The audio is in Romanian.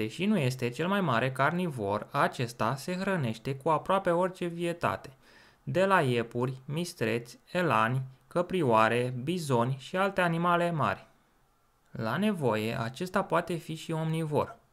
Deși nu este cel mai mare carnivor, acesta se hrănește cu aproape orice vietate, de la iepuri, mistreți, elani, căprioare, bizoni și alte animale mari. La nevoie, acesta poate fi și omnivor.